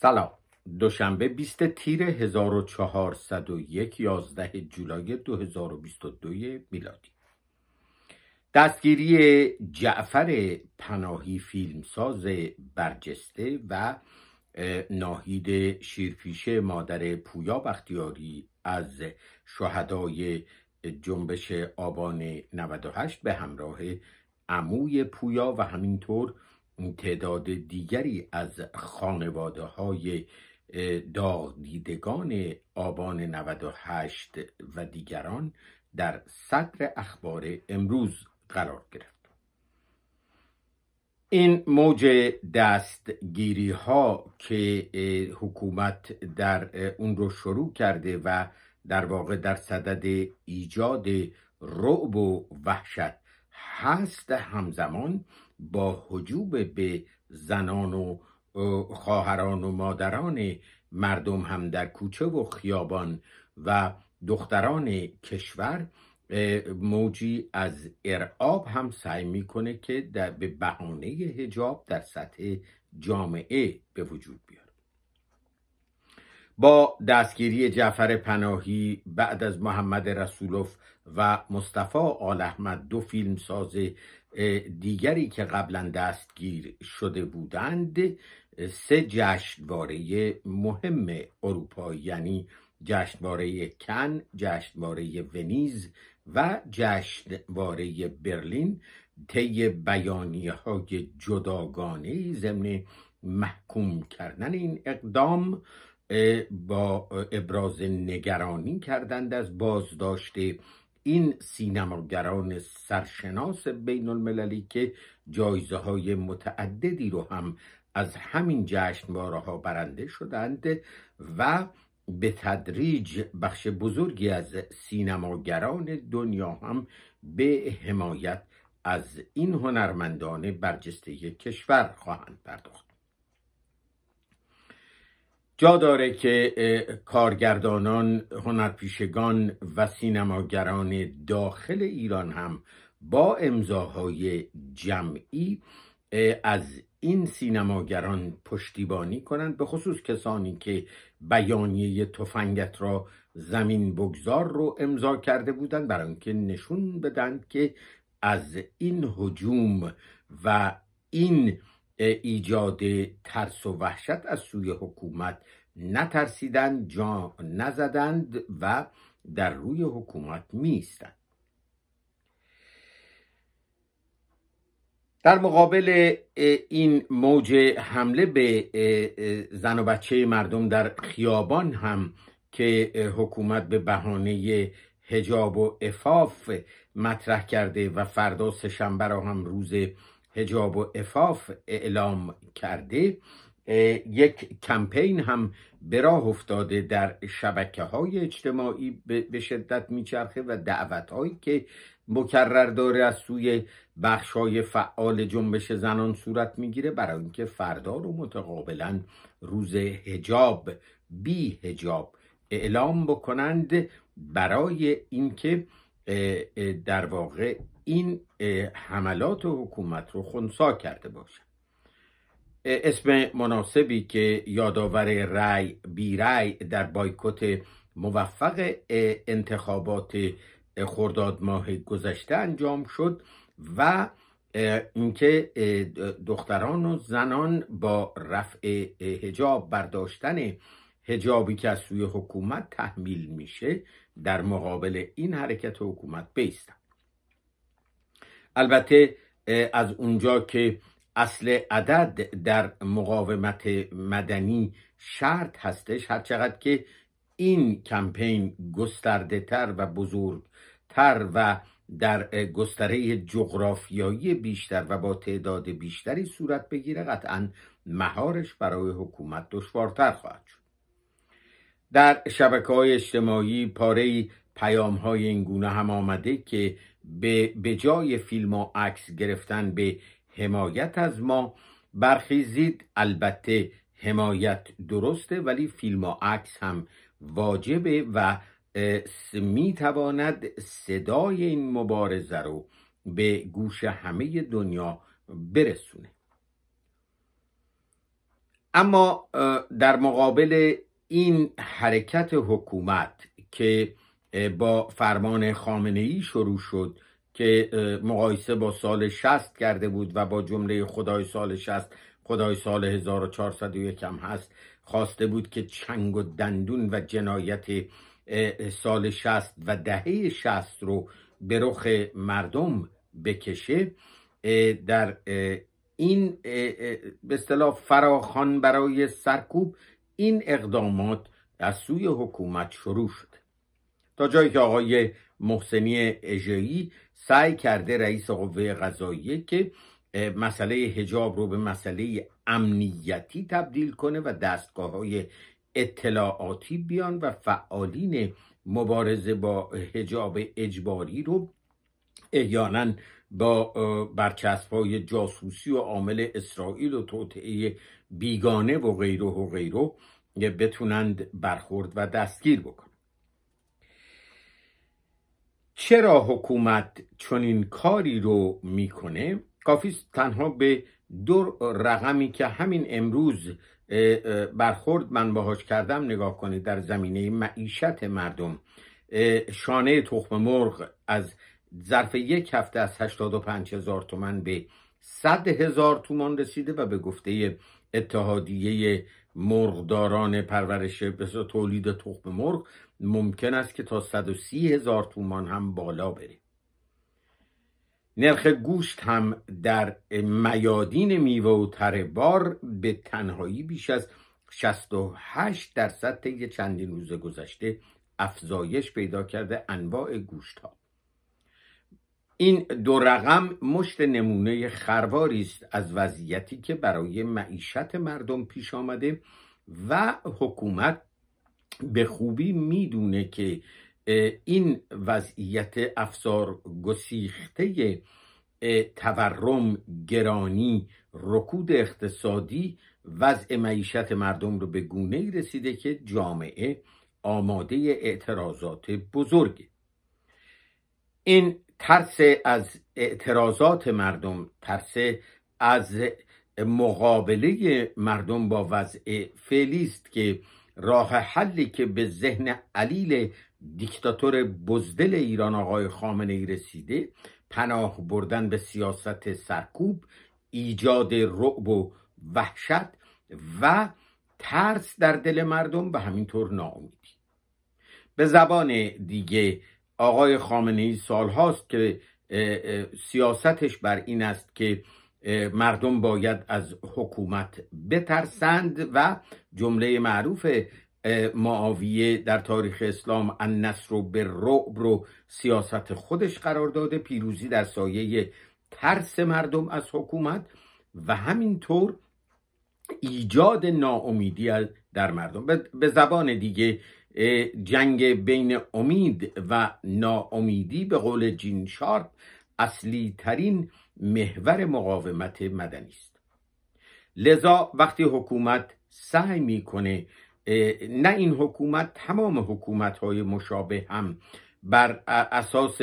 سلام دوشنبه 20 تیر 1401 11 جولای 2022 میلادی دستگیری جعفر پناهی فیلمساز برجسته و ناهید شیرپیشه مادر پویا بختیاری از شهدای جنبش آبان 98 به همراه عموی پویا و همینطور تعداد دیگری از خانواده های داغ دیدگان آبان 98 و دیگران در صدر اخبار امروز قرار گرفت این موج دستگیری ها که حکومت در اون رو شروع کرده و در واقع در صدد ایجاد رعب و وحشت هست همزمان با حجوب به زنان و خواهران و مادران مردم هم در کوچه و خیابان و دختران کشور موجی از ارعاب هم سعی میکنه که در به بهانه هجاب در سطح جامعه به وجود بیاد با دستگیری جعفر پناهی بعد از محمد رسولوف و مصطفی آل احمد دو فیلم سازه دیگری که قبلا دستگیر شده بودند سه جشنواره مهم اروپا یعنی جشنواره کن، جشنواره ونیز و جشنواره برلین طی بیانیه‌های های جداگانه ضمن محکوم کردن این اقدام با ابراز نگرانی کردند از بازداشت این سینماگران سرشناس بین المللی که جایزه های متعددی رو هم از همین جشنواره ها برنده شدند و به تدریج بخش بزرگی از سینماگران دنیا هم به حمایت از این هنرمندان برجسته کشور خواهند پرداخت جا داره که کارگردانان هنرپیشگان و سینماگران داخل ایران هم با امضاهای جمعی از این سینماگران پشتیبانی کنند به خصوص کسانی که بیانیه تفنگت را زمین بگذار رو امضا کرده بودند برای اینکه نشون بدن که از این حجوم و این ایجاد ترس و وحشت از سوی حکومت نترسیدند جا نزدند و در روی حکومت میستند در مقابل این موج حمله به زن و بچه مردم در خیابان هم که حکومت به بهانه هجاب و افاف مطرح کرده و فردا شنبه را هم روز هجاب و افاف اعلام کرده یک کمپین هم به راه افتاده در شبکه های اجتماعی به شدت میچرخه و دعوت هایی که مکرر داره از سوی بخش های فعال جنبش زنان صورت میگیره برای اینکه فردا رو متقابلا روز هجاب بی هجاب اعلام بکنند برای اینکه در واقع این حملات حکومت رو خونسا کرده باشه اسم مناسبی که یادآور رای بی رای در بایکوت موفق انتخابات خرداد ماه گذشته انجام شد و اینکه دختران و زنان با رفع هجاب برداشتن هجابی که از سوی حکومت تحمیل میشه در مقابل این حرکت حکومت بیستن البته از اونجا که اصل عدد در مقاومت مدنی شرط هستش هرچقدر که این کمپین گسترده تر و بزرگتر و در گستره جغرافیایی بیشتر و با تعداد بیشتری صورت بگیره قطعا مهارش برای حکومت دشوارتر خواهد شد در شبکه های اجتماعی پاره پیام های این گونه هم آمده که به, جای فیلم و عکس گرفتن به حمایت از ما برخیزید البته حمایت درسته ولی فیلم و عکس هم واجبه و میتواند صدای این مبارزه رو به گوش همه دنیا برسونه اما در مقابل این حرکت حکومت که با فرمان خامنه ای شروع شد که مقایسه با سال 60 کرده بود و با جمله خدای سال 60 خدای سال 1401 هم هست خواسته بود که چنگ و دندون و جنایت سال 60 و دهه 60 رو به رخ مردم بکشه در این به اصطلاح فراخان برای سرکوب این اقدامات از سوی حکومت شروع شد تا جایی که آقای محسنی اجایی سعی کرده رئیس قوه قضاییه که مسئله هجاب رو به مسئله امنیتی تبدیل کنه و دستگاه های اطلاعاتی بیان و فعالین مبارزه با هجاب اجباری رو احیانا با برچسب های جاسوسی و عامل اسرائیل و توطعه بیگانه و غیره و غیره بتونند برخورد و دستگیر بکنند چرا حکومت چنین کاری رو میکنه کافی تنها به دو رقمی که همین امروز برخورد من باهاش کردم نگاه کنید در زمینه معیشت مردم شانه تخم مرغ از ظرف یک هفته از 85 هزار تومن به 100 هزار تومان رسیده و به گفته اتحادیه مرغداران پرورش تولید تخم مرغ ممکن است که تا 130 هزار تومان هم بالا بره نرخ گوشت هم در میادین میوه و تره بار به تنهایی بیش از 68 درصد طی چندین روز گذشته افزایش پیدا کرده انواع گوشت ها این دو رقم مشت نمونه خرواری است از وضعیتی که برای معیشت مردم پیش آمده و حکومت به خوبی میدونه که این وضعیت افزار گسیخته تورم گرانی رکود اقتصادی وضع معیشت مردم رو به گونه ای رسیده که جامعه آماده اعتراضات بزرگه این ترس از اعتراضات مردم ترس از مقابله مردم با وضع فعلی است که راه حلی که به ذهن علیل دیکتاتور بزدل ایران آقای خامنه ای رسیده پناه بردن به سیاست سرکوب ایجاد رعب و وحشت و ترس در دل مردم و همینطور ناامیدی به زبان دیگه آقای خامنه ای سالهاست که سیاستش بر این است که مردم باید از حکومت بترسند و جمله معروف معاویه در تاریخ اسلام رو به رعب رو سیاست خودش قرار داده پیروزی در سایه ترس مردم از حکومت و همینطور ایجاد ناامیدی در مردم به زبان دیگه جنگ بین امید و ناامیدی به قول جین شارپ اصلی ترین محور مقاومت مدنی است لذا وقتی حکومت سعی میکنه نه این حکومت تمام حکومت های مشابه هم بر اساس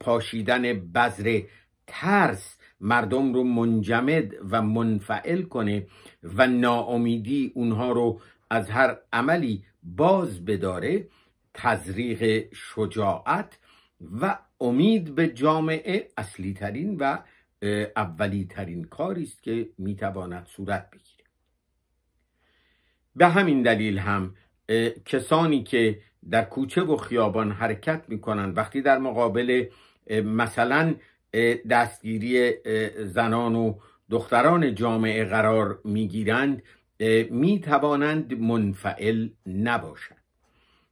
پاشیدن بذر ترس مردم رو منجمد و منفعل کنه و ناامیدی اونها رو از هر عملی باز بداره تزریق شجاعت و امید به جامعه اصلی ترین و اولی ترین کاری است که میتواند صورت بگیره به همین دلیل هم کسانی که در کوچه و خیابان حرکت می کنند وقتی در مقابل مثلا دستگیری زنان و دختران جامعه قرار میگیرند می توانند منفعل نباشند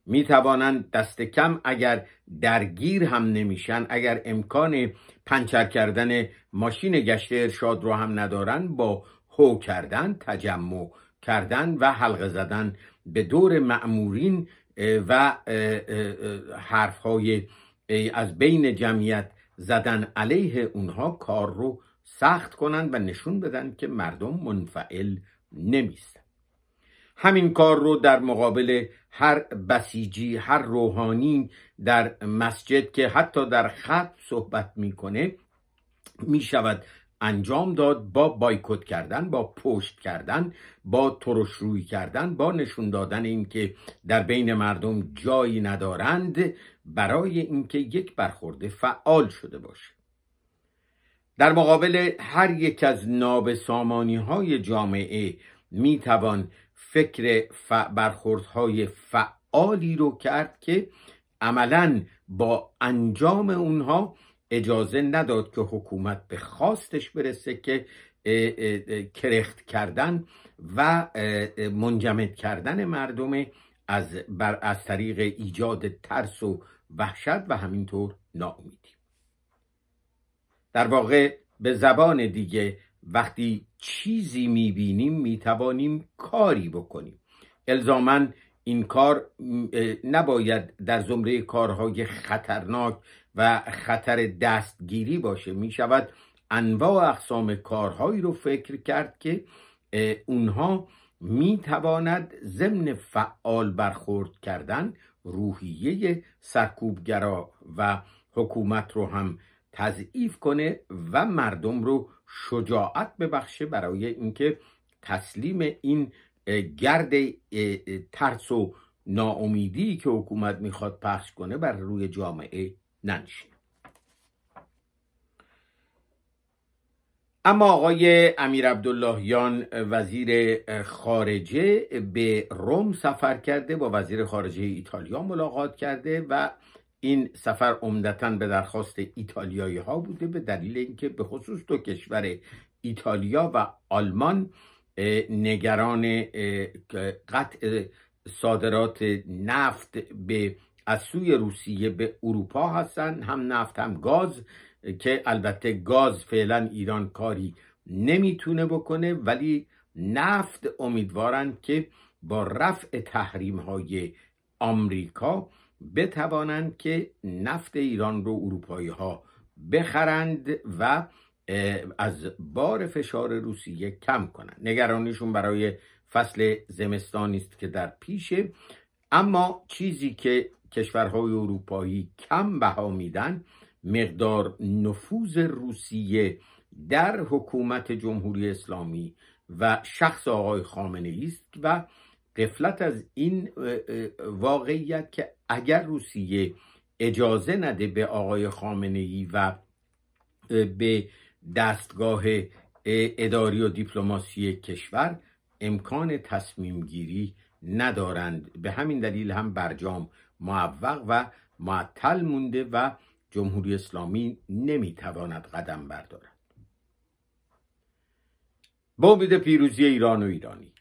می توانند دست کم اگر درگیر هم نمیشن اگر امکان پنچر کردن ماشین گشت ارشاد رو هم ندارن با هو کردن تجمع کردن و حلقه زدن به دور معمورین و حرفهای از بین جمعیت زدن علیه اونها کار رو سخت کنند و نشون بدن که مردم منفعل نمیست همین کار رو در مقابل هر بسیجی هر روحانی در مسجد که حتی در خط صحبت میکنه میشود انجام داد با بایکوت کردن با پشت کردن با ترش روی کردن با نشون دادن اینکه در بین مردم جایی ندارند برای اینکه یک برخورده فعال شده باشه در مقابل هر یک از سامانی های جامعه می توان فکر ف... برخوردهای فعالی رو کرد که عملا با انجام اونها اجازه نداد که حکومت به خواستش برسه که کرخت کردن و منجمد کردن مردم از, بر از طریق ایجاد ترس و وحشت و همینطور ناامیدی در واقع به زبان دیگه وقتی چیزی میبینیم میتوانیم کاری بکنیم الزاما این کار نباید در زمره کارهای خطرناک و خطر دستگیری باشه میشود انواع اقسام کارهایی رو فکر کرد که اونها میتواند ضمن فعال برخورد کردن روحیه سرکوبگرا و حکومت رو هم تضعیف کنه و مردم رو شجاعت ببخشه برای اینکه تسلیم این گرد ترس و ناامیدی که حکومت میخواد پخش کنه بر روی جامعه ننشینه اما آقای امیر عبداللهیان وزیر خارجه به روم سفر کرده با وزیر خارجه ایتالیا ملاقات کرده و این سفر عمدتا به درخواست ایتالیایی ها بوده به دلیل اینکه به خصوص دو کشور ایتالیا و آلمان نگران قطع صادرات نفت به از سوی روسیه به اروپا هستند هم نفت هم گاز که البته گاز فعلا ایران کاری نمیتونه بکنه ولی نفت امیدوارند که با رفع تحریم های آمریکا بتوانند که نفت ایران رو اروپایی ها بخرند و از بار فشار روسیه کم کنند نگرانیشون برای فصل زمستان است که در پیشه اما چیزی که کشورهای اروپایی کم بها میدن مقدار نفوذ روسیه در حکومت جمهوری اسلامی و شخص آقای خامنه است و قفلت از این واقعیت که اگر روسیه اجازه نده به آقای خامنه ای و به دستگاه اداری و دیپلماسی کشور امکان تصمیم گیری ندارند به همین دلیل هم برجام معوق و معطل مونده و جمهوری اسلامی نمیتواند قدم بردارد با امید پیروزی ایران و ایرانی